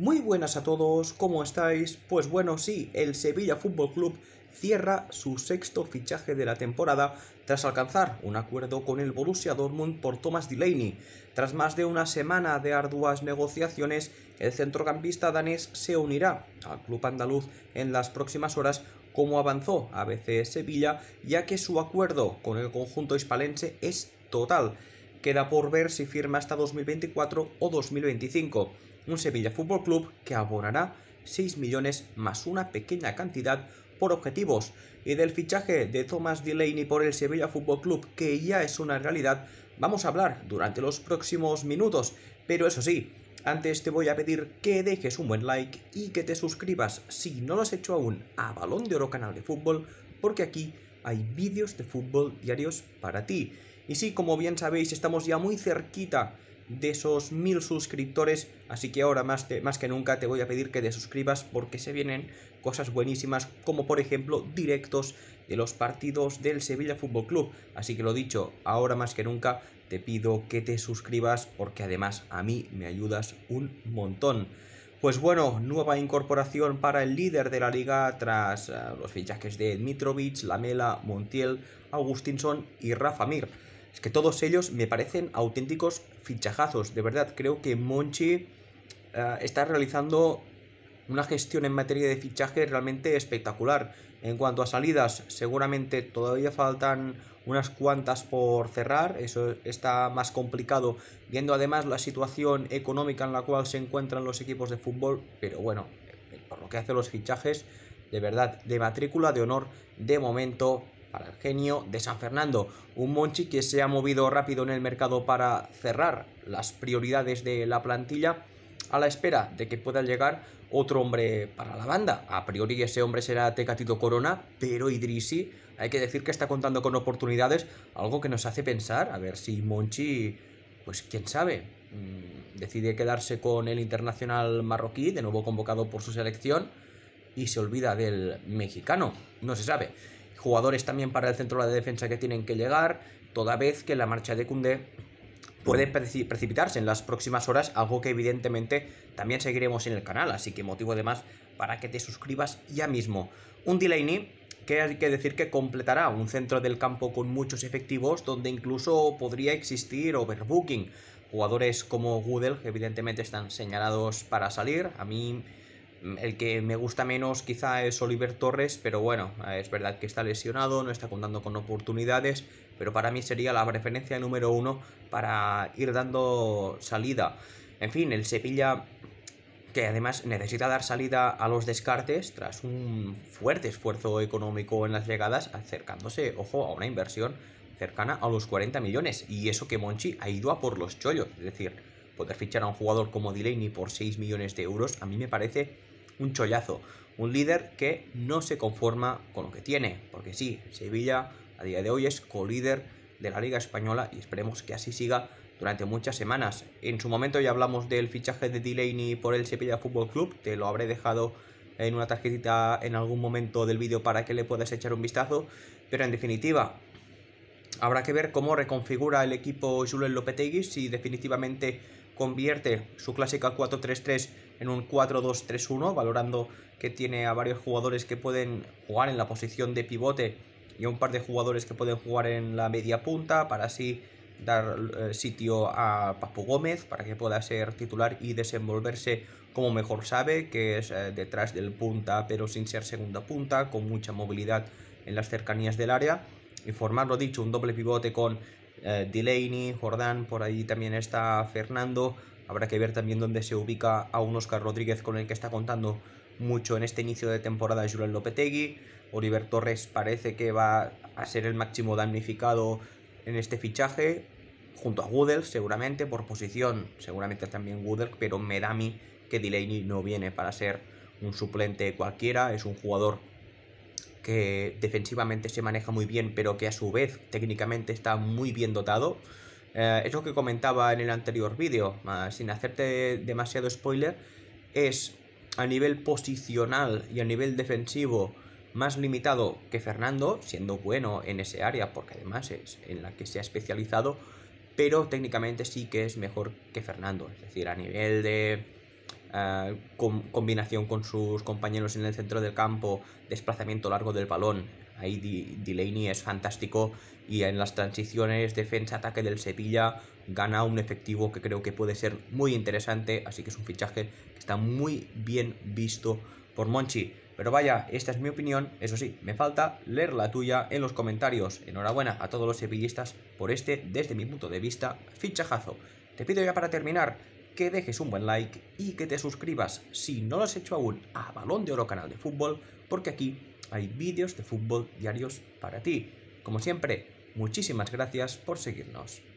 Muy buenas a todos, ¿cómo estáis? Pues bueno, sí, el Sevilla Fútbol Club cierra su sexto fichaje de la temporada tras alcanzar un acuerdo con el Borussia Dortmund por Thomas Delaney. Tras más de una semana de arduas negociaciones, el centrocampista danés se unirá al club andaluz en las próximas horas como avanzó ABC Sevilla, ya que su acuerdo con el conjunto hispalense es total. Queda por ver si firma hasta 2024 o 2025 un Sevilla Fútbol Club que abonará 6 millones más una pequeña cantidad por objetivos y del fichaje de Thomas Delaney por el Sevilla Fútbol Club que ya es una realidad vamos a hablar durante los próximos minutos pero eso sí antes te voy a pedir que dejes un buen like y que te suscribas si no lo has hecho aún a Balón de Oro Canal de Fútbol porque aquí hay vídeos de fútbol diarios para ti y sí como bien sabéis estamos ya muy cerquita de esos mil suscriptores. Así que ahora más, más que nunca te voy a pedir que te suscribas porque se vienen cosas buenísimas como por ejemplo directos de los partidos del Sevilla Fútbol Club. Así que lo dicho, ahora más que nunca te pido que te suscribas porque además a mí me ayudas un montón. Pues bueno, nueva incorporación para el líder de la liga tras eh, los fichajes de Mitrovic, Lamela, Montiel, augustinson y Rafa Mir. Es que todos ellos me parecen auténticos fichajazos. De verdad, creo que Monchi eh, está realizando una gestión en materia de fichaje realmente espectacular. En cuanto a salidas, seguramente todavía faltan unas cuantas por cerrar, eso está más complicado, viendo además la situación económica en la cual se encuentran los equipos de fútbol, pero bueno, por lo que hace los fichajes, de verdad, de matrícula de honor, de momento para el genio de San Fernando, un Monchi que se ha movido rápido en el mercado para cerrar las prioridades de la plantilla a la espera de que pueda llegar otro hombre para la banda. A priori ese hombre será Tecatito Corona, pero Idrisi hay que decir que está contando con oportunidades, algo que nos hace pensar, a ver si Monchi, pues quién sabe, mm, decide quedarse con el internacional marroquí, de nuevo convocado por su selección, y se olvida del mexicano, no se sabe jugadores también para el centro de la defensa que tienen que llegar, toda vez que la marcha de Kunde puede precipitarse en las próximas horas, algo que evidentemente también seguiremos en el canal, así que motivo además para que te suscribas ya mismo. Un Delaney que hay que decir que completará un centro del campo con muchos efectivos, donde incluso podría existir overbooking. Jugadores como Goodell, que evidentemente están señalados para salir, a mí Mm, el que me gusta menos quizá es Oliver Torres, pero bueno, eh, es verdad que está lesionado, no está contando con oportunidades, pero para mí sería la preferencia número uno para ir dando salida. En fin, el Sevilla que además necesita dar salida a los descartes tras un fuerte esfuerzo económico en las llegadas, acercándose, ojo, a una inversión cercana a los 40 millones. Y eso que Monchi ha ido a por los chollos, es decir, poder fichar a un jugador como Delaney por 6 millones de euros, a mí me parece un chollazo, un líder que no se conforma con lo que tiene, porque sí, Sevilla a día de hoy es colíder de la Liga Española y esperemos que así siga durante muchas semanas. En su momento ya hablamos del fichaje de Delaney por el Sevilla Fútbol Club, te lo habré dejado en una tarjetita en algún momento del vídeo para que le puedas echar un vistazo, pero en definitiva, habrá que ver cómo reconfigura el equipo Julen Lopetegui si definitivamente convierte su clásica 4-3-3 en un 4-2-3-1, valorando que tiene a varios jugadores que pueden jugar en la posición de pivote y a un par de jugadores que pueden jugar en la media punta para así dar eh, sitio a Papu Gómez para que pueda ser titular y desenvolverse como mejor sabe, que es eh, detrás del punta pero sin ser segunda punta, con mucha movilidad en las cercanías del área y formar, lo dicho, un doble pivote con eh, Delaney, Jordán, por ahí también está Fernando, Habrá que ver también dónde se ubica a un Oscar Rodríguez con el que está contando mucho en este inicio de temporada Julián Lopetegui. Oliver Torres parece que va a ser el máximo damnificado en este fichaje, junto a Goodell seguramente, por posición, seguramente también Woodell, pero me da a mí que Delaney no viene para ser un suplente cualquiera, es un jugador que defensivamente se maneja muy bien, pero que a su vez técnicamente está muy bien dotado. Eh, Eso lo que comentaba en el anterior vídeo, sin hacerte demasiado spoiler, es a nivel posicional y a nivel defensivo más limitado que Fernando, siendo bueno en ese área, porque además es en la que se ha especializado, pero técnicamente sí que es mejor que Fernando, es decir, a nivel de eh, combinación con sus compañeros en el centro del campo, desplazamiento largo del balón, Ahí Delaney es fantástico y en las transiciones defensa-ataque del Sevilla gana un efectivo que creo que puede ser muy interesante, así que es un fichaje que está muy bien visto por Monchi. Pero vaya, esta es mi opinión, eso sí, me falta leer la tuya en los comentarios. Enhorabuena a todos los sevillistas por este, desde mi punto de vista, fichajazo. Te pido ya para terminar que dejes un buen like y que te suscribas si no lo has hecho aún a Balón de Oro Canal de Fútbol, porque aquí hay vídeos de fútbol diarios para ti. Como siempre, muchísimas gracias por seguirnos.